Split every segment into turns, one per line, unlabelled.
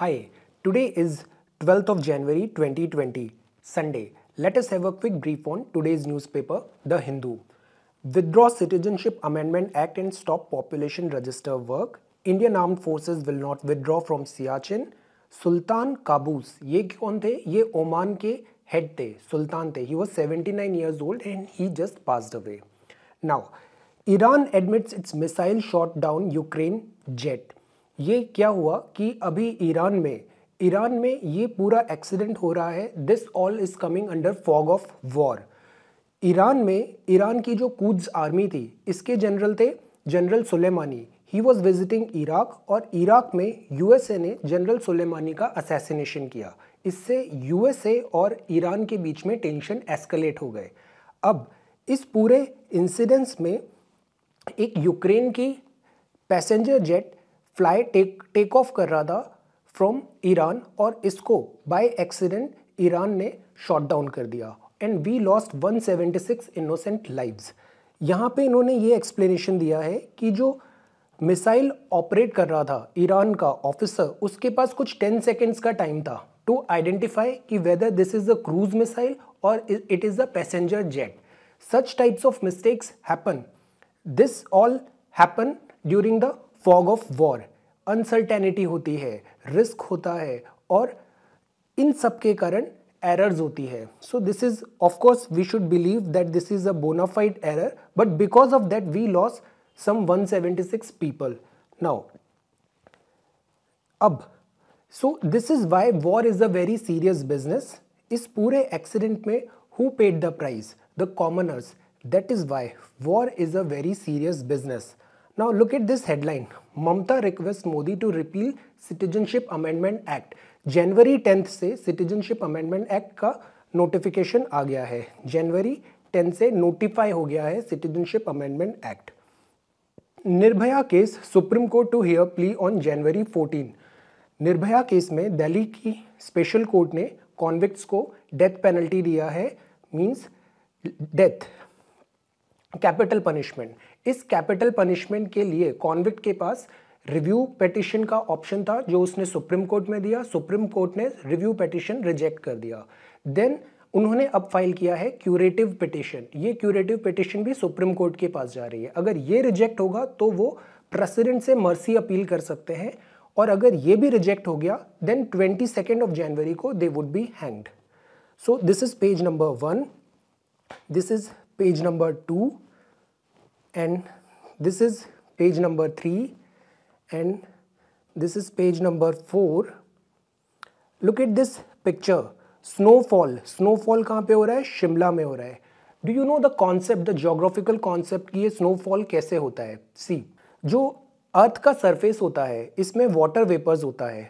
Hi, today is 12th of January 2020, Sunday. Let us have a quick brief on today's newspaper, The Hindu. Withdraw Citizenship Amendment Act and stop population register work. Indian Armed Forces will not withdraw from Siachen. Sultan Qaboos ye kyon the? Ye Oman ke head the, Sultan the. He was 79 years old and he just passed away. Now, Iran admits its missile shot down Ukraine jet. ये क्या हुआ कि अभी Iran में Iran में ये पूरा accident हो रहा है this all is coming under fog of war Iran में ईरान की जो कूद्स आर्मी थी इसके जनरल थे जनरल सुलेमानी ही वॉज विजिटिंग इराक और इराक में यूएसए ने जनरल सुलेमानी का असैसिनेशन किया इससे यूएसए और ईरान के बीच में टेंशन एस्केलेट हो गए अब इस पूरे इंसिडेंस में एक यूक्रेन की passenger jet fly take take off कर रहा था फ्रॉम ईरान और इसको बाय एक्सीडेंट ईरान ने शॉट डाउन कर दिया and we lost 176 innocent lives यहाँ पे इन्होंने ये एक्सप्लेनेशन दिया है कि जो मिसाइल ऑपरेट कर रहा था ईरान का ऑफिसर उसके पास कुछ 10 सेकेंड्स का टाइम था टू आइडेंटिफाई कि whether this is a cruise missile और it is a passenger jet such types of mistakes happen this all happen during the fog of war uncertainty होती है risk होता है और इन सब के कारण एरर्स होती है so this is of course we should believe that this is a bona fide error but because of that we loss some 176 people now अब so this is why war is a very serious business इस पूरे accident में who paid the prize the commoners that is why war is a very serious business Now look at this headline. Mamta requests Modi to repeal Citizenship Amendment Act. January tenth से citizenship amendment act का notification आ गया है जनवरी 10 से notify हो गया है citizenship amendment act Nirbhaya case supreme court to hear plea on January 14 Nirbhaya case में दिल्ली की स्पेशल कोर्ट ने कॉन्विक्ट्स को डेथ पेनल्टी दिया है मींस डेथ कैपिटल पनिशमेंट इस कैपिटल पनिशमेंट के लिए कॉन्विक्ट के पास रिव्यू पेटिशन का ऑप्शन था जो उसने सुप्रीम कोर्ट में दिया सुप्रीम कोर्ट ने रिव्यू पेटिशन रिजेक्ट कर दिया देन उन्होंने अब फाइल किया है क्यूरेटिव पिटिशन ये क्यूरेटिव पिटिशन भी सुप्रीम कोर्ट के पास जा रही है अगर ये रिजेक्ट होगा तो वो प्रेसिडेंट से मर्सी अपील कर सकते हैं और अगर ये भी रिजेक्ट हो गया then twenty second of January को they would be hanged so this is page number one this is page number two and this is page number 3 and this is page number 4 look at this picture snowfall snowfall kahan pe ho raha hai shimla mein ho raha hai do you know the concept the geographical concept ki ye snowfall kaise hota hai see jo earth का surface होता है इसमें water vapours होता है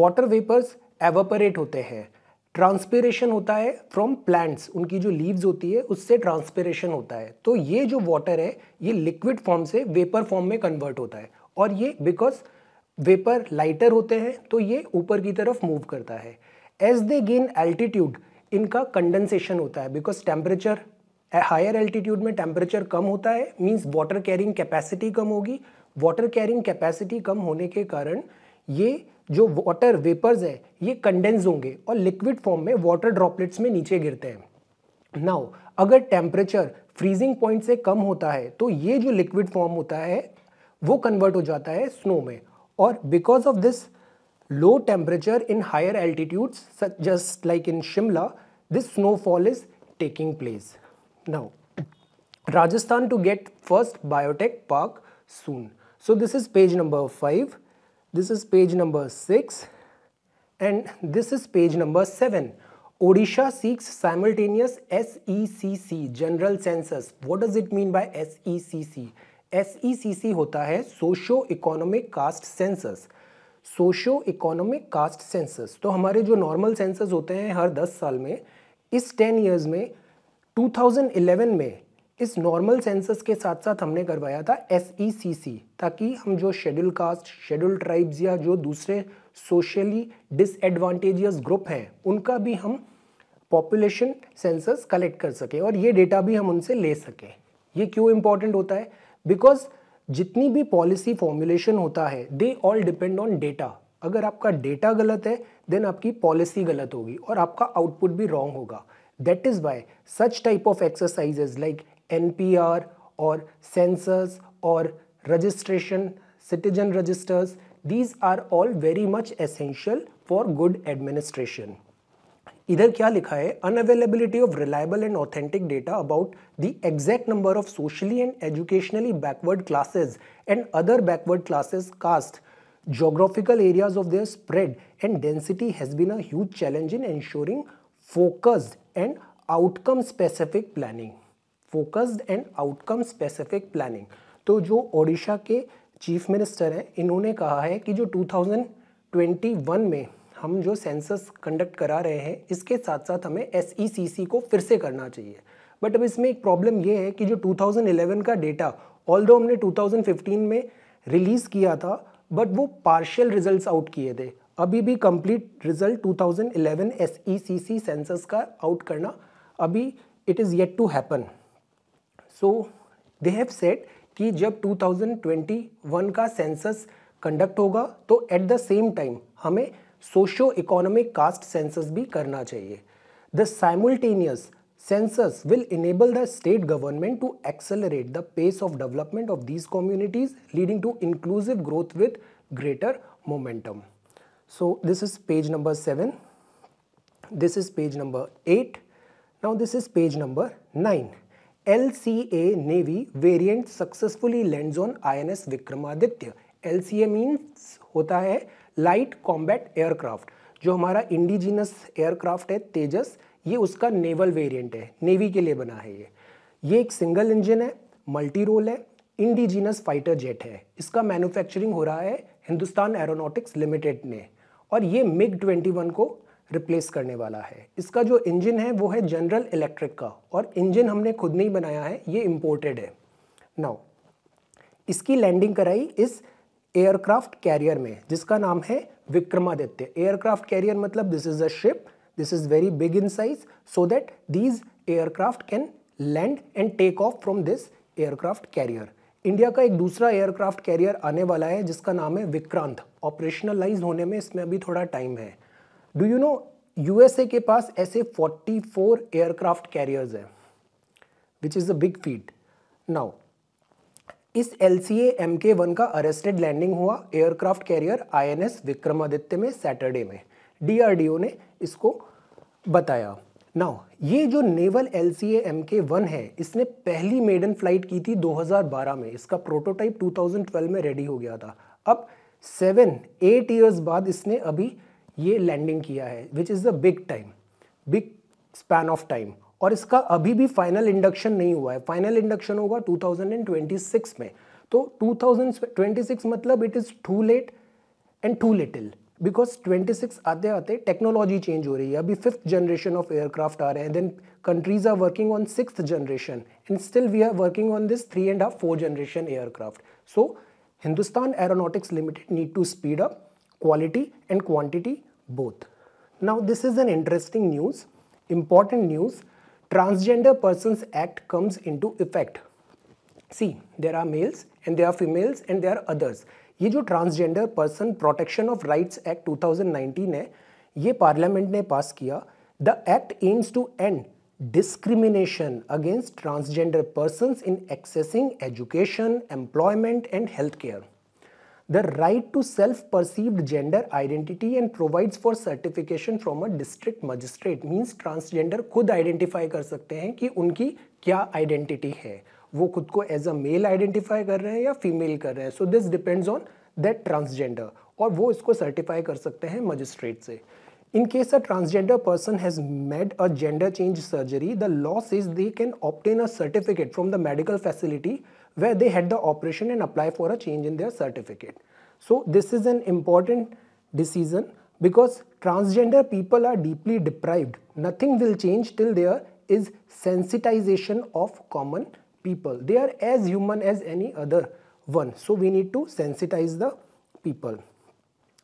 water vapours evaporate होते हैं transpiration होता है फ्रॉम प्लांट्स उनकी जो लीव्स होती है उससे ट्रांसपेरेशन होता है तो ये जो वाटर है ये लिक्विड फॉर्म से वेपर फॉर्म में कन्वर्ट होता है और ये बिकॉज वेपर लाइटर होते हैं तो ये ऊपर की तरफ मूव करता है एज दे गेन एल्टीट्यूड इनका कंडेंसेशन होता है बिकॉज टेम्परेचर हायर एल्टीट्यूड में टेम्परेचर कम होता है मीन्स वाटर कैरिंग कैपेसिटी कम होगी वाटर कैरिंग कैपेसिटी कम होने के कारण ये जो वाटर वेपर्स है ये कंडेंस होंगे और लिक्विड फॉर्म में वाटर ड्रॉपलेट्स में नीचे गिरते हैं नाउ अगर टेम्परेचर फ्रीजिंग पॉइंट से कम होता है तो ये जो लिक्विड फॉर्म होता है वो कन्वर्ट हो जाता है स्नो में और because of this low temperature in higher altitudes just like in Shimla this snowfall is taking place now Rajasthan to get first biotech park soon so this is page number five This is page number 6 and this is page number 7. Odisha seeks simultaneous SECC, General Census. What does it mean by SECC? SECC होता है socio economic caste census socio economic caste census तो हमारे जो normal census होते हैं हर 10 साल में इस 10 इयर्स में 2011 में इस नॉर्मल सेंसस के साथ साथ हमने करवाया था एस e ताकि हम जो शेड्यूल कास्ट शेड्यूल ट्राइब्स या जो दूसरे सोशली डिसएडवांटेजियस ग्रुप हैं उनका भी हम पॉपुलेशन सेंसस कलेक्ट कर सकें और ये डेटा भी हम उनसे ले सकें ये क्यों इम्पॉर्टेंट होता है बिकॉज जितनी भी पॉलिसी फॉर्मुलेशन होता है they all depend on data अगर आपका डेटा गलत है देन आपकी पॉलिसी गलत होगी और आपका आउटपुट भी रॉन्ग होगा that is why such type of exercises like NPR or sensors or registration, citizen registers, these are all very much essential for good administration. इधर क्या लिखा है unavailability of reliable and authentic data about the exact number of socially and educationally backward classes and other backward classes caste geographical areas of their spread and density has been a huge challenge in ensuring focused and outcome specific planning focused and outcome specific planning तो जो ओडिशा के chief minister हैं इन्होंने कहा है कि जो 2021 में हम जो सेंसस कंडक्ट करा रहे हैं इसके साथ साथ हमें एस e को फिर से करना चाहिए बट अब इसमें एक प्रॉब्लम ये है कि जो 2011 का डेटा ऑल हमने 2015 में रिलीज़ किया था बट वो पार्शियल रिजल्ट्स आउट किए थे अभी भी कंप्लीट रिजल्ट 2011 एस सेंसस का आउट करना अभी it is yet to happen so they have set कि जब 2021 का सेंसस कंडक्ट होगा तो एट द सेम टाइम हमें सोशो इकोनॉमिक कास्ट सेंसस भी करना चाहिए the simultaneous census will enable the state government to accelerate the pace of development of these communities leading to inclusive growth with greater momentum so this is page number seven this is page number eight now this is page number nine L C A navy variant successfully land zone I N S Vikramaditya L C A means होता है light combat aircraft जो हमारा indigenous aircraft है तेजस ये उसका naval variant है navy के लिए बना है ये ये एक सिंगल इंजन है मल्टी रोल है इंडिजिनस फाइटर जेट है इसका मैन्युफैक्चरिंग हो रहा है हिंदुस्तान एरोनॉटिक्स लिमिटेड ने और ये मिग ट्वेंटी वन को रिप्लेस करने वाला है इसका जो इंजन है वो है जनरल इलेक्ट्रिक का और इंजन हमने खुद नहीं बनाया है ये इम्पोर्टेड है नाउ इसकी लैंडिंग कराई इस एयरक्राफ्ट कैरियर में जिसका नाम है विक्रमादित्य एयरक्राफ्ट कैरियर मतलब this is a ship this is very big in size so that these aircraft can land and take off from this aircraft carrier India का एक दूसरा एयरक्राफ्ट कैरियर आने वाला है जिसका नाम है विक्रांत ऑपरेशनलाइज होने में इसमें अभी थोड़ा टाइम है डू यू नो यूएसए के पास ऐसे 44 एयरक्राफ्ट कैरियर्स हैं which is a big feat now इस L C M K one का अरेस्टेड लैंडिंग हुआ aircraft carrier I N S Vikramaditya में सैटरडे में डीआरडीओ ने इसको बताया नाउ ये जो naval L C M K one है इसने पहली मेडन फ्लाइट की थी 2012 में इसका प्रोटोटाइप 2012 में रेडी हो गया था अब सेवन एट ईयर्स बाद इसने अभी ये लैंडिंग किया है which is the big time big span of time और इसका अभी भी फाइनल इंडक्शन नहीं हुआ है फाइनल इंडक्शन होगा 2026 में तो 2026 मतलब it is too late and too little because 26 आते आते टेक्नोलॉजी चेंज हो रही है अभी फिफ्थ जनरेशन ऑफ एयरक्राफ्ट आ रहे हैं then countries are working on six generation and still we are working on this three and half four generation aircraft so Hindustan aeronautics limited need to speed up quality and quantity both. Now this is an interesting news, important news. Transgender Persons Act comes into effect. See, there are males and there are females and there are others. ये जो Transgender Person Protection of Rights Act 2019 है ये parliament ने पास किया The Act aims to end discrimination against transgender persons in accessing education, employment and healthcare. the right to self-perceived gender identity and provides for certification from a district magistrate means transgender खुद identify कर सकते हैं कि उनकी क्या identity है वो खुद को as a male identify कर रहे हैं या female कर रहे हैं so this depends on that transgender और वो इसको certify कर सकते हैं magistrate से In case a transgender person has made a gender change surgery, the law says they can obtain a certificate from the medical facility where they had the operation and apply for a change in their certificate. So this is an important decision because transgender people are deeply deprived. Nothing will change till there is sensitization of common people. They are as human as any other one. So we need to sensitize the people.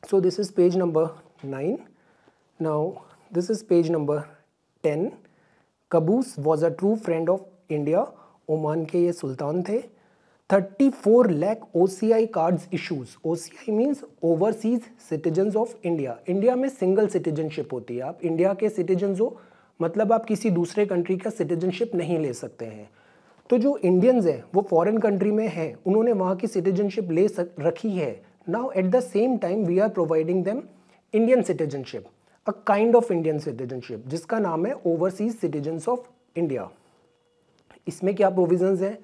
So this is page number 9. Now, this is page number 10. Qaboos was a true friend of India. Oman के ये सुल्तान थे 34 lakh OCI cards issues OCI means overseas citizen of India India में single citizenship होती है आप India के citizen हो मतलब आप किसी दूसरे कंट्री का सिटीजनशिप नहीं ले सकते हैं तो जो इंडियंस हैं वो फॉरेन कंट्री में हैं उन्होंने वहाँ की सिटीजनशिप ले सक रखी है now at the same time we are providing them Indian citizenship a kind of Indian citizenship जिसका नाम है ओवरसीज सिटीजन्स ऑफ इंडिया इसमें क्या प्रोविजंस हैं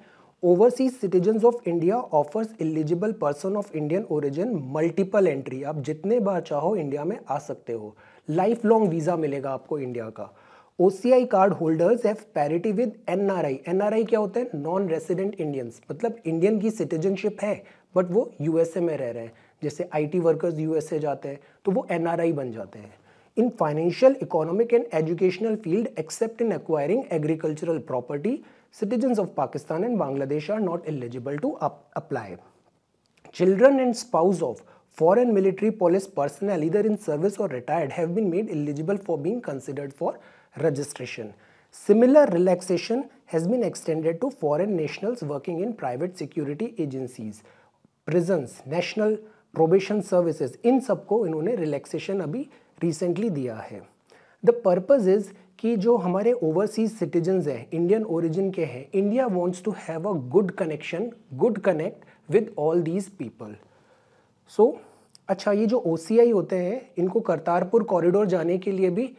overseas citizens of India offers eligible person of Indian origin multiple entry आप जितने बार चाहो India में आ सकते हो लाइफ लॉन्ग वीज़ा मिलेगा आपको इंडिया का O C I card holders have parity with R I क्या होते हैं नॉन रेसिडेंट इंडियंस मतलब इंडियन की सिटीजनशिप है बट वो यू एस ए में रह रहे हैं जैसे आई टी वर्कर्स यूएसए जाते हैं तो वो एन आर आई बन जाते हैं in financial, economic and educational field except in acquiring agricultural property, citizens of Pakistan and Bangladesh are not eligible to up- apply. Children and spouse of foreign military police personnel either in service or retired have been made eligible for being considered for registration. Similar relaxation has been extended to foreign nationals working in private security agencies, prisons, national probation services. In sabko, इन्होंने relaxation abhi. Recently दिया है the purpose is कि जो हमारे overseas citizens हैं Indian origin के हैं India wants to have a good connection good connect with all these people so अच्छा ये जो ओ होते हैं इनको करतारपुर कॉरिडोर जाने के लिए भी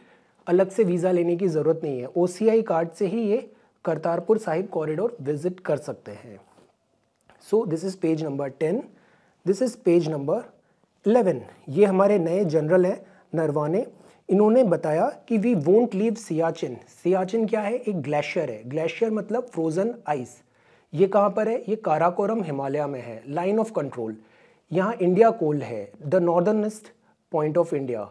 अलग से वीज़ा लेने की ज़रूरत नहीं है ओ कार्ड से ही ये करतारपुर साहिब कॉरिडोर विजिट कर सकते हैं so this is page number ten this is page number eleven ये हमारे नए जनरल हैं नरवाने इन्होंने बताया कि we won't leave Siachen Siachen क्या है एक ग्लेशियर है ग्लेशियर मतलब फ्रोज़न आइस ये कहाँ पर है ये काराकोरम हिमालय में है लाइन ऑफ कंट्रोल यहाँ इंडिया कोल है the northernmost point of India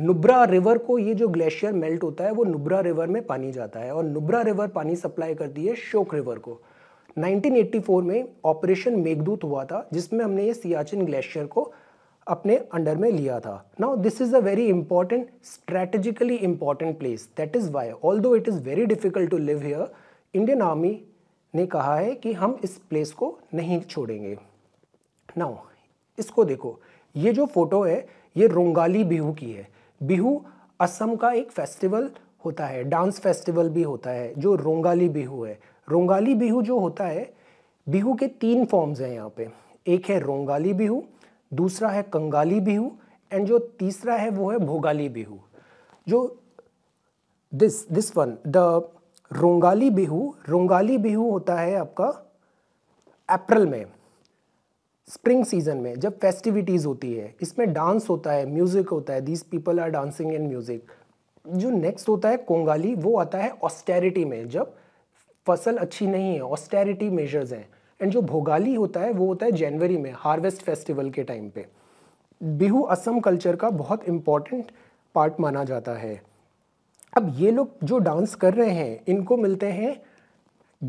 Nubra river को ये जो ग्लेशियर मेल्ट होता है वो नुब्रा रिवर में पानी जाता है और नुब्रा रिवर पानी सप्लाई करती है शोक रिवर को 1984 में ऑपरेशन मेघदूत हुआ था जिसमें हमने ये सियाचिन ग्लेशियर को अपने अंडर में लिया था now this is a very important strategically important place that is why all though it is very difficult to live here Indian army ने कहा है कि हम इस प्लेस को नहीं छोड़ेंगे नाउ इसको देखो ये जो फ़ोटो है ये रोंगाली बिहू की है बिहू असम का एक फेस्टिवल होता है डांस फेस्टिवल भी होता है जो रोंगाली बिहू है रोंगाली बिहू जो होता है बिहू के तीन फॉर्म्स हैं यहाँ पे एक है रोंगाली बिहू दूसरा है कंगाली बिहू एंड जो तीसरा है वो है भोगाली बिहू जो this this one the Rongali Bihu Rongali Bihu होता है आपका अप्रैल में स्प्रिंग सीजन में जब फेस्टिविटीज़ होती है इसमें डांस होता है म्यूज़िक होता है these people are dancing in music जो नेक्स्ट होता है कोंगाली वो आता है ऑस्टेरिटी में जब फसल अच्छी नहीं है ऑस्टेरिटी मेजर्स हैं एंड जो भोगाली होता है वो होता है जनवरी में हार्वेस्ट फेस्टिवल के टाइम पे बिहू असम कल्चर का बहुत इम्पॉर्टेंट पार्ट माना जाता है अब ये लोग जो डांस कर रहे हैं इनको मिलते हैं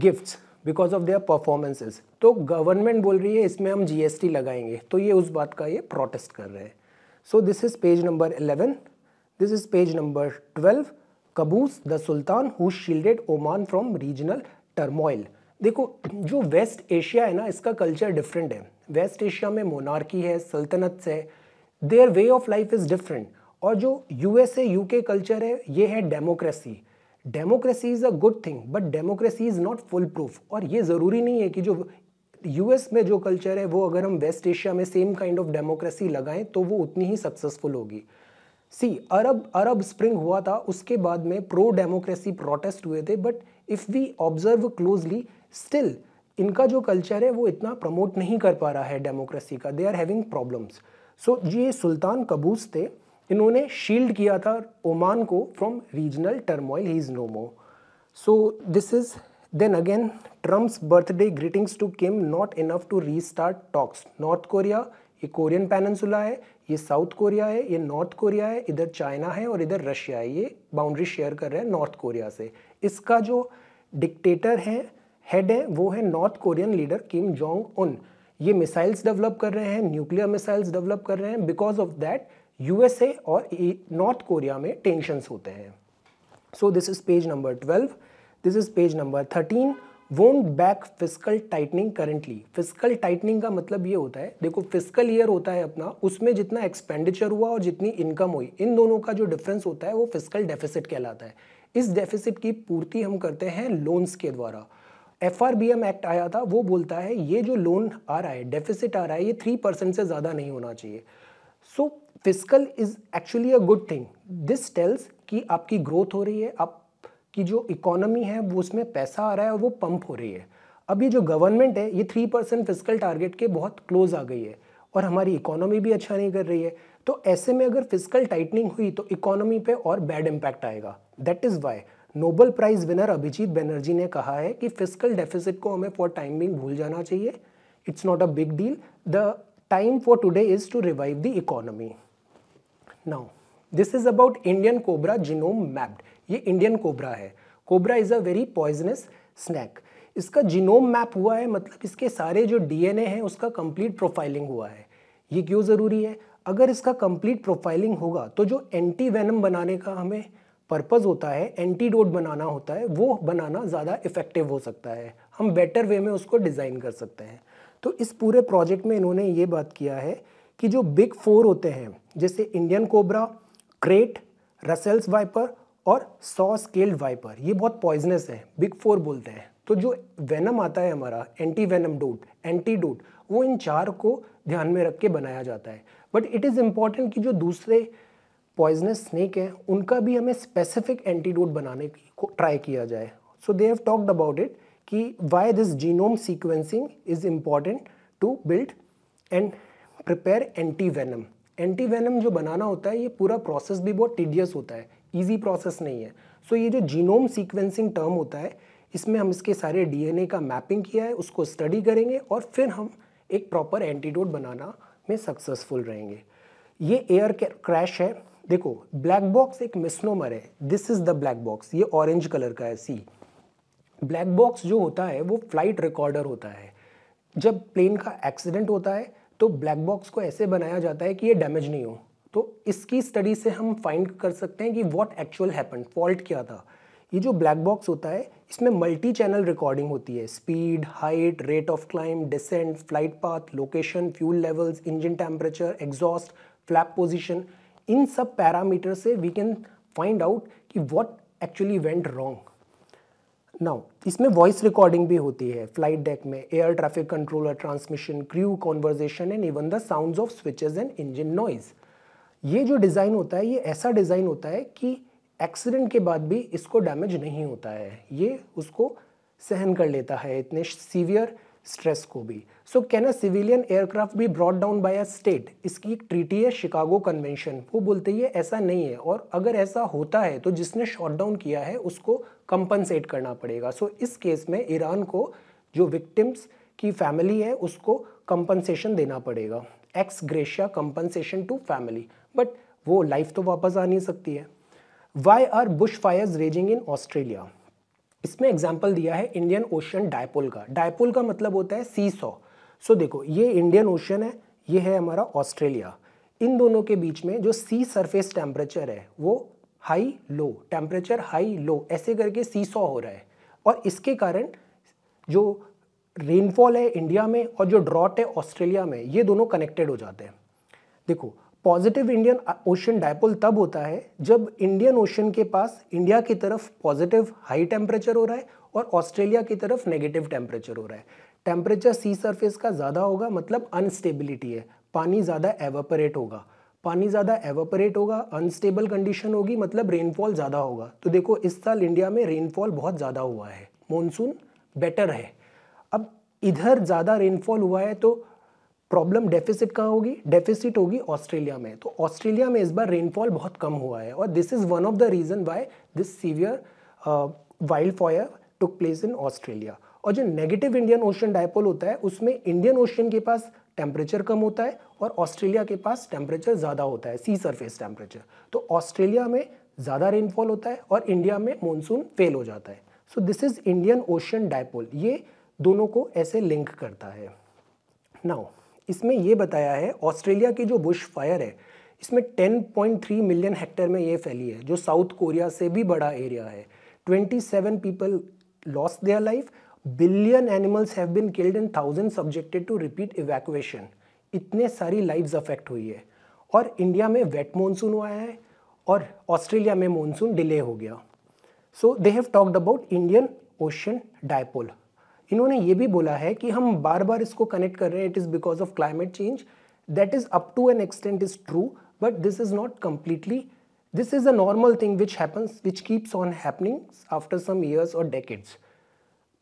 gifts because of their performances तो गवर्नमेंट बोल रही है इसमें हम जीएसटी लगाएंगे तो ये उस बात का ये प्रोटेस्ट कर रहे हैं so this is page number eleven this is page number twelve Qaboos the sultan who shielded Oman from regional turmoil देखो जो वेस्ट एशिया है ना इसका कल्चर डिफरेंट है वेस्ट एशिया में मोनार्की है सल्तनत है their way of life is different और जो यूएसए यूके कल्चर है ये है democracy democracy is a good thing but democracy is not full proof और ये ज़रूरी नहीं है कि जो यूएस में जो कल्चर है वो अगर हम वेस्ट एशिया में सेम काइंड ऑफ डेमोक्रेसी लगाएं तो वो उतनी ही सक्सेसफुल होगी सी अरब अरब स्प्रिंग हुआ था उसके बाद में प्रो डेमोक्रेसी प्रोटेस्ट हुए थे but if we observe closely still इनका जो कल्चर है वो इतना प्रमोट नहीं कर पा रहा है डेमोक्रेसी का they are having problems so ये सुल्तान कबूस थे इन्होंने शील्ड किया था ओमान को from regional turmoil he is no more so this is then again Trump's birthday greetings to Kim not enough to restart talks north Korea ये Korean peninsula है ये साउथ कोरिया है ये north Korea है इधर China है और इधर रशिया है ये बाउंड्री शेयर कर रहे हैं नॉर्थ कोरिया से इसका जो डिक्टेटर है हेड है वो है north Korean leader Kim Jong Un ये मिसाइल्स डेवलप कर रहे हैं न्यूक्लियर मिसाइल्स डेवलप कर रहे हैं बिकॉज ऑफ दैट यूएसए और नॉर्थ कोरिया में टेंशनस होते हैं so this is page number twelve this is page number thirteen won't back physical tightening currently physical tightening का मतलब ये होता है देखो फिजिकल ईयर होता है अपना उसमें जितना एक्सपेंडिचर हुआ और जितनी इनकम हुई इन दोनों का जो डिफरेंस होता है वो फिजिकल डेफिसिट कहलाता है इस डेफिसिट की पूर्ति हम करते हैं लोन्स के द्वारा F R B M act आया था वो बोलता है ये जो लोन आ रहा है डेफिसिट आ रहा है ये थ्री परसेंट से ज़्यादा नहीं होना चाहिए so physical is actually a good thing this tells कि आपकी ग्रोथ हो रही है आप कि जो इकोनॉमी है वो उसमें पैसा आ रहा है और वो पंप हो रही है अब ये जो गवर्नमेंट है ये थ्री परसेंट फिजिकल टारगेट के बहुत क्लोज आ गई है और हमारी इकोनॉमी भी अच्छा नहीं कर रही है तो ऐसे में अगर फिजिकल टाइटनिंग हुई तो इकोनॉमी पे और बैड इम्पैक्ट आएगा that is why Nobel prize winner Abhijit Banerjee ने कहा है कि फिजिकल डेफिसिट को हमें फॉर टाइम बिंग भूल जाना चाहिए it's not a big deal the time for today is to revive the economy now this is about Indian cobra genome mapped ये इंडियन कोबरा है cobra is a very poisonous snake इसका genome map हुआ है मतलब इसके सारे जो DNA हैं उसका कंप्लीट प्रोफाइलिंग हुआ है ये क्यों ज़रूरी है अगर इसका कंप्लीट प्रोफाइलिंग होगा तो जो एंटी वेनम बनाने का हमें पर्पज़ होता है एंटीडोट बनाना होता है वो बनाना ज़्यादा इफ़ेक्टिव हो सकता है हम बेटर वे में उसको डिज़ाइन कर सकते हैं तो इस पूरे प्रोजेक्ट में इन्होंने ये बात किया है कि जो बिग फोर होते हैं जैसे Indian cobra krait Russell's viper और सौ स्केल्ड वाइपर ये बहुत पॉइजनस है बिग फोर बोलते हैं तो जो वेनम आता है हमारा एंटी वेनम डोट एंटीडोट वो इन चार को ध्यान में रख के बनाया जाता है बट इट इज़ इम्पॉर्टेंट कि जो दूसरे पॉइजनस स्नेक हैं उनका भी हमें स्पेसिफिक एंटीडोट बनाने की ट्राई किया जाए so they have talked about it कि why this genome sequencing is important to build and prepare anti venom anti venom जो बनाना होता है ये पूरा प्रोसेस भी बहुत टीडियस होता है ईजी प्रोसेस नहीं है सो so, ये जो जीनोम सीक्वेंसिंग टर्म होता है इसमें हम इसके सारे डीएनए का मैपिंग किया है उसको स्टडी करेंगे और फिर हम एक प्रॉपर एंटीडोट बनाना में सक्सेसफुल रहेंगे ये एयर क्रैश है देखो ब्लैक बॉक्स एक मिसनोमर है this is the black box ये ऑरेंज कलर का है सी ब्लैक बॉक्स जो होता है वो फ्लाइट रिकॉर्डर होता है जब प्लेन का एक्सीडेंट होता है तो ब्लैक बॉक्स को ऐसे बनाया जाता है कि ये डैमेज नहीं हो तो इसकी स्टडी से हम फाइंड कर सकते हैं कि व्हाट एक्चुअल हैपन फॉल्ट क्या था ये जो ब्लैक बॉक्स होता है इसमें मल्टी चैनल रिकॉर्डिंग होती है speed height rate of climb descent flight path location fuel levels engine temperature exhaust flap position इन सब पैरामीटर से वी कैन फाइंड आउट कि what actually went wrong now इसमें वॉइस रिकॉर्डिंग भी होती है फ्लाइट डेक में air traffic controller transmission crew conversation and even the sound of switches and engine noise ये जो डिज़ाइन होता है ये ऐसा डिज़ाइन होता है कि एक्सीडेंट के बाद भी इसको डैमेज नहीं होता है ये उसको सहन कर लेता है इतने सीवियर स्ट्रेस को भी so can a civilian aircraft भी brought down by a state इसकी एक ट्रीटी है शिकागो कन्वेंशन वो बोलते ये ऐसा नहीं है और अगर ऐसा होता है तो जिसने शॉट डाउन किया है उसको कंपनसेट करना पड़ेगा सो so, इस केस में ईरान को जो विक्टिम्स की फैमिली है उसको कंपनसेशन देना पड़ेगा ex gratia compensation to family but वो लाइफ तो वापस आ नहीं सकती है why are bush fires raging in Australia इसमें एग्जाम्पल दिया है इंडियन ओशन डायपोल का डायपोल का मतलब होता है सी सॉ सो देखो ये इंडियन ओशन है ये है हमारा ऑस्ट्रेलिया इन दोनों के बीच में जो सी सरफेस टेम्परेचर है वो high low temperature high low ऐसे करके सी सॉ हो रहा है और इसके कारण जो रेनफॉल है इंडिया में और जो ड्रॉट है ऑस्ट्रेलिया में ये दोनों कनेक्टेड हो जाते हैं देखो पॉजिटिव इंडियन ओशन डायपोल तब होता है जब इंडियन ओशन के पास इंडिया की तरफ पॉजिटिव हाई टेम्परेचर हो रहा है और ऑस्ट्रेलिया की तरफ नेगेटिव टेम्परेचर हो रहा है टेम्परेचर सी सरफेस का ज़्यादा होगा मतलब अनस्टेबिलिटी है पानी ज़्यादा एवोपरेट होगा पानी ज़्यादा एवोपरेट होगा अनस्टेबल कंडीशन होगी मतलब रेनफॉल ज़्यादा होगा तो देखो इस साल इंडिया में रेनफॉल बहुत ज़्यादा हुआ है मानसून बेटर है अब इधर ज़्यादा रेनफॉल हुआ है तो प्रॉब्लम डेफिसिट कहाँ होगी डेफिसिट होगी ऑस्ट्रेलिया में तो ऑस्ट्रेलिया में इस बार रेनफॉल बहुत कम हुआ है और this is one of the reason why this severe wild fire took place in Australia और जो नेगेटिव इंडियन ओशन डायपोल होता है उसमें इंडियन ओशन के पास टेम्परेचर कम होता है और ऑस्ट्रेलिया के पास टेम्परेचर ज़्यादा होता है सी सरफेस टेम्परेचर तो ऑस्ट्रेलिया में ज़्यादा रेनफॉल होता है और इंडिया में मानसून फेल हो जाता है so this is Indian ocean dipole ये दोनों को ऐसे लिंक करता है नाउ इसमें ये बताया है ऑस्ट्रेलिया की जो बुश फायर है इसमें 10.3 मिलियन हेक्टेयर में ये फैली है जो साउथ कोरिया से भी बड़ा एरिया है 27 people lost their life billion animals have been killed and thousand subjected to repeat evacuation इतने सारी लाइव्स अफेक्ट हुई है और इंडिया में वेट मानसून हुआ है और ऑस्ट्रेलिया में मानसून डिले हो गया so they have talked about Indian ocean dipole इन्होंने ये भी बोला है कि हम बार बार इसको कनेक्ट कर रहे हैं it is because of climate change that is up to an extent is true but this is not completely this is a normal thing which happens which keeps on happening after some years और decades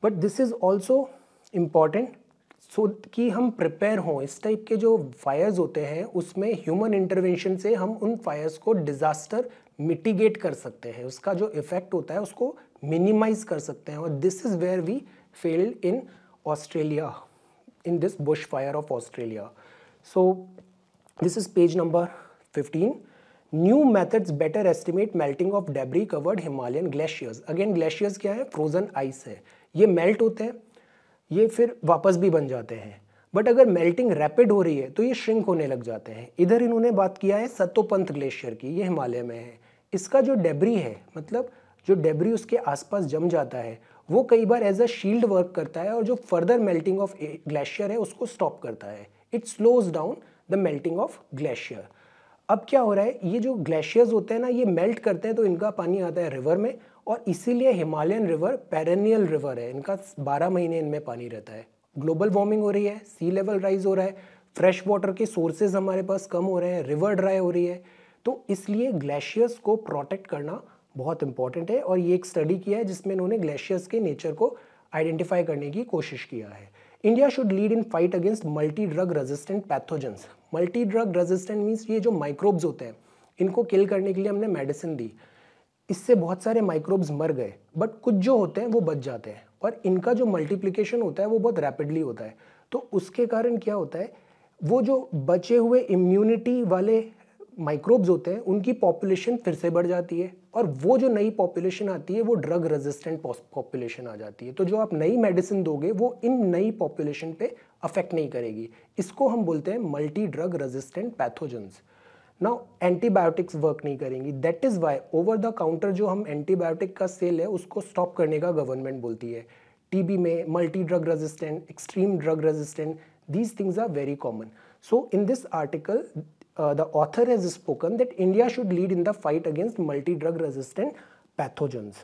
but this is also important so कि हम prepare हों इस type के जो Fyers होते हैं उसमें ह्यूमन इंटरवेंशन से हम उन फायर्स को डिज़ास्टर मिटिगेट कर सकते हैं उसका जो इफेक्ट होता है उसको मिनिमाइज कर सकते हैं और this is where we failed in Australia, in this bushfire of Australia. So this is page number 15. New methods better estimate melting of debris covered Himalayan glaciers. Again glaciers kya hai Frozen ice hai ye melt hote hain ये फिर वापस भी बन जाते हैं but अगर melting rapid हो रही है तो ये श्रिंक होने लग जाते हैं इधर इन्होंने बात किया है सत्तोपंथ ग्लेशियर की ये हिमालय में है इसका जो डेबरी है मतलब जो डेबरी उसके आसपास जम जाता है वो कई बार एज अ शील्ड वर्क करता है और जो फर्दर मेल्टिंग ऑफ ग्लेशियर है उसको स्टॉप करता है it slows down the melting of glacier अब क्या हो रहा है ये जो ग्लेशियर्स होते हैं ना ये मेल्ट करते हैं तो इनका पानी आता है रिवर में और इसीलिए हिमालयन रिवर पैरनियल रिवर है इनका बारह महीने इनमें पानी रहता है ग्लोबल वार्मिंग हो रही है सी लेवल राइज हो रहा है फ्रेश वाटर के सोर्सेज हमारे पास कम हो रहे हैं रिवर ड्राई हो रही है तो इसलिए ग्लेशियर्स को प्रोटेक्ट करना बहुत इंपॉर्टेंट है और ये एक स्टडी किया है जिसमें इन्होंने ग्लेशियर्स के नेचर को आइडेंटिफाई करने की कोशिश किया है India should lead in fight against multi drug resistant pathogens multi drug resistant means ये जो माइक्रोब्स होते हैं इनको किल करने के लिए हमने मेडिसिन दी इससे बहुत सारे माइक्रोब्स मर गए बट कुछ जो होते हैं वो बच जाते हैं और इनका जो मल्टीप्लीकेशन होता है वो बहुत रैपिडली होता है तो उसके कारण क्या होता है वो जो बचे हुए इम्यूनिटी वाले माइक्रोब्स होते हैं उनकी पॉपुलेशन फिर से बढ़ जाती है और वो जो नई पॉपुलेशन आती है वो ड्रग रेजिस्टेंट पॉपुलेशन आ जाती है तो जो आप नई मेडिसिन दोगे वो इन नई पॉपुलेशन पे अफेक्ट नहीं करेगी इसको हम बोलते हैं multi drug resistant pathogens now antibiotics work नहीं करेंगी that is why over the counter जो हम एंटीबायोटिक का सेल है उसको स्टॉप करने का गवर्नमेंट बोलती है टीबी में multi drug resistant extreme drug resistant these things are very common so in this article uh, the author has spoken that India should lead in the fight against multi-drug resistant pathogens.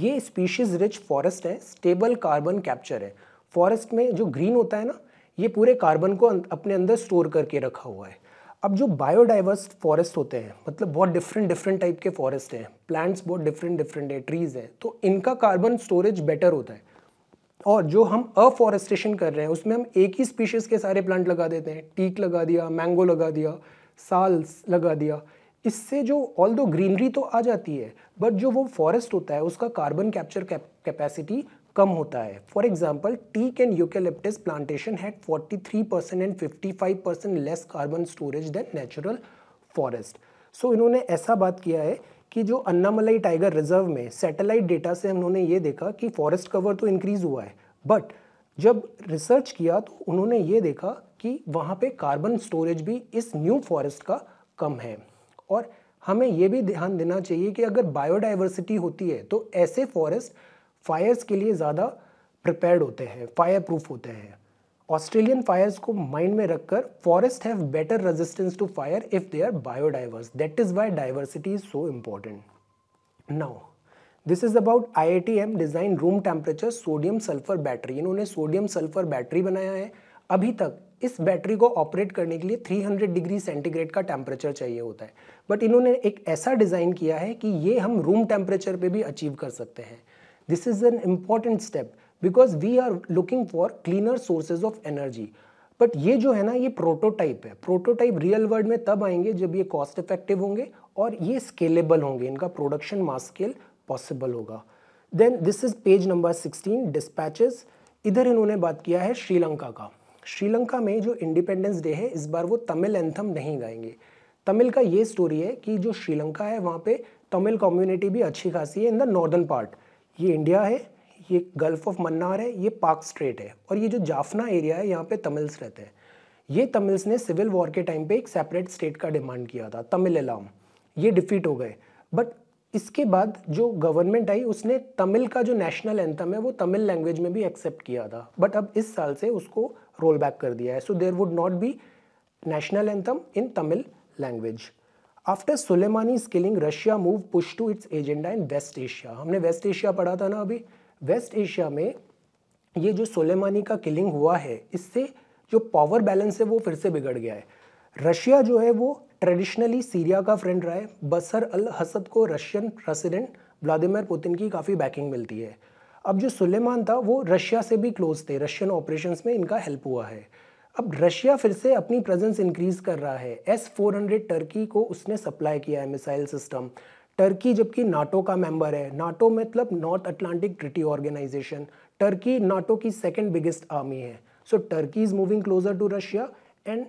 ये species rich forest है stable carbon capture है forest में जो green होता है ना ये पूरे कार्बन को अं-, अपने अंदर स्टोर करके रखा हुआ है अब जो बायोडाइवर्स फॉरेस्ट होते हैं मतलब बहुत डिफरेंट डिफरेंट टाइप के फॉरेस्ट हैं प्लांट्स बहुत डिफरेंट डिफरेंट है ट्रीज़ हैं तो इनका कार्बन स्टोरेज बेटर होता है और जो हम अफॉरेस्टेशन कर रहे हैं उसमें हम एक ही स्पीशीज़ के सारे प्लांट लगा देते हैं टीक लगा दिया मैंगो लगा दिया साल लगा दिया इससे जो ऑल दो ग्रीनरी तो आ जाती है बट जो वो फॉरेस्ट होता है उसका कार्बन कैप्चर कैपेसिटी कम होता है for example teak and eucalyptus plantation had 43 percent and 55 percent less carbon storage than natural forest so इन्होंने ऐसा बात किया है कि जो अन्नामलाई टाइगर रिजर्व में सैटेलाइट डेटा से उन्होंने ये देखा कि फॉरेस्ट कवर तो इंक्रीज़ हुआ है बट जब रिसर्च किया तो उन्होंने ये देखा कि वहाँ पे कार्बन स्टोरेज भी इस न्यू फॉरेस्ट का कम है और हमें ये भी ध्यान देना चाहिए कि अगर बायोडाइवर्सिटी होती है तो ऐसे फॉरेस्ट फायर्स के लिए ज़्यादा प्रिपेयर्ड होते हैं फायर प्रूफ होते हैं ऑस्ट्रेलियन फायर्स को माइंड में रखकर forest have better resistance to fire if they are biodiverse that is why diversity is so important now this is about I I T M design room temperature sodium sulphur battery इन्होंने sodium sulphur battery बनाया है अभी तक इस battery को operate करने के लिए 300 डिग्री सेंटीग्रेड का टेम्परेचर चाहिए होता है बट इन्होंने एक ऐसा डिज़ाइन किया है कि ये हम रूम टेम्परेचर पे भी अचीव कर सकते हैं this is an important step because we are looking for cleaner sources of energy but ये जो है ना ये प्रोटोटाइप है प्रोटोटाइप रियल वर्ल्ड में तब आएंगे जब ये कॉस्ट इफेक्टिव होंगे और ये स्केलेबल होंगे इनका प्रोडक्शन मास स्केल पॉसिबल होगा then this is page number 16 dispatches इधर इन्होंने बात किया है श्रीलंका का श्रीलंका में जो इंडिपेंडेंस डे है इस बार वो तमिल एंथम नहीं गाएंगे तमिल का ये स्टोरी है कि जो श्रीलंका है वहाँ पे तमिल कम्युनिटी भी अच्छी खासी है इन द नॉर्दर्न पार्ट ये इंडिया है ये गल्फ ऑफ मन्नार है ये पाक स्ट्रेट है और ये जो जाफना एरिया है यहाँ पे तमिल्स रहते हैं ये तमिल्स ने सिविल वॉर के टाइम पे एक सेपरेट स्टेट का डिमांड किया था तमिल इलाम ये डिफीट हो गए बट इसके बाद जो गवर्नमेंट आई उसने तमिल का जो नेशनल एंथम है वो तमिल लैंग्वेज में भी एक्सेप्ट किया था बट अब इस साल से उसको रोल बैक कर दिया है so there would not be national anthem in Tamil language after Soleimani killing Russia move push to its agenda in West Asia हमने वेस्ट एशिया पढ़ा था ना अभी वेस्ट एशिया में ये जो सोलेमानी का किलिंग हुआ है इससे जो पावर बैलेंस है वो फिर से बिगड़ गया है रशिया जो है वो ट्रेडिशनली सीरिया का फ्रेंड रहा है बसर अल हसद को रशियन प्रेसिडेंट व्लादिमिर पुतिन की काफ़ी बैकिंग मिलती है अब जो सुलेमान था वो रशिया से भी क्लोज थे रशियन ऑपरेशन में इनका हेल्प हुआ है अब रशिया फिर से अपनी प्रेजेंस इंक्रीज कर रहा है एस हंड्रेड टर्की को उसने सप्लाई किया है मिसाइल सिस्टम टर्की जबकि नाटो का मेंबर है नाटो मतलब North Atlantic treaty organisation Turkey NATO की सेकेंड बिगेस्ट आर्मी है so Turkey is moving closer to Russia and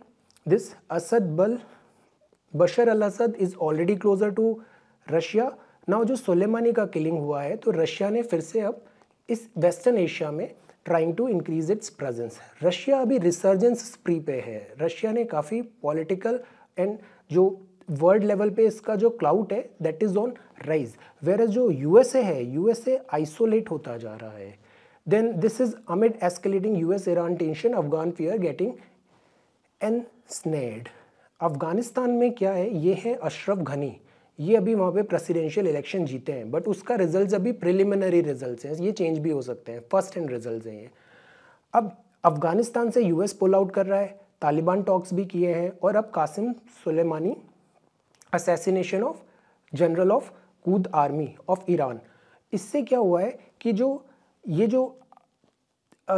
this Assad बल Bashar al Assad is already closer to Russia now जो Soleimani का killing हुआ है तो Russia ने फिर से अब इस वेस्टर्न एशिया में trying to increase its presence Russia अभी रिसर्जेंस स्प्री पे है रशिया ने काफ़ी पॉलिटिकल एंड जो वर्ल्ड लेवल पे इसका जो क्लाउड है that is on rise where जो यूएसए है यूएसए आइसोलेट होता जा रहा है then this is amid escalating US Iran tension Afghan fear getting ensnared Afghanistan में क्या है ये है अशरफ घनी ये अभी वहाँ पे प्रेसिडेंशियल इलेक्शन जीते हैं बट उसका रिजल्ट अभी प्रिलिमिनरी रिजल्ट हैं ये चेंज भी हो सकते हैं फर्स्ट हैंड रिजल्ट हैं ये अब अफगानिस्तान से यूएस पुल आउट कर रहा है तालिबान टॉक्स भी किए हैं और अब Qasem Soleimani assassination of general of Quds army of Iran इससे क्या हुआ है कि जो ये जो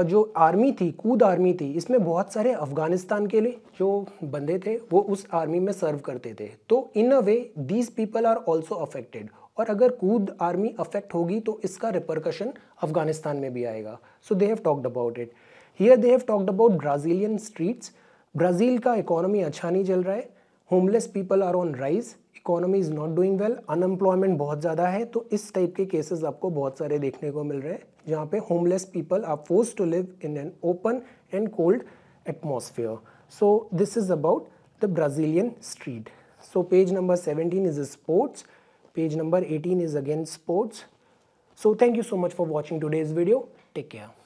जो आर्मी थी कूद आर्मी थी इसमें बहुत सारे अफ़गानिस्तान के लिए जो बंदे थे वो उस आर्मी में सर्व करते थे तो in a way these people are also affected और अगर कूद आर्मी अफेक्ट होगी तो इसका रिपरकशन अफ़गानिस्तान में भी आएगा so they have talked about it here they have talked about Brazilian streets Brazil का इकोनॉमी अच्छा नहीं चल रहा है homeless people are on rise economy is not doing well unemployment बहुत ज़्यादा है तो इस टाइप के केसेस आपको बहुत सारे देखने को मिल रहे हैं जहाँ पे homeless people are force to live in an open and cold atmosphere so this is about the Brazilian street so page number seventeen is sports page number eighteen is again sports so thank you so much for watching today's video take care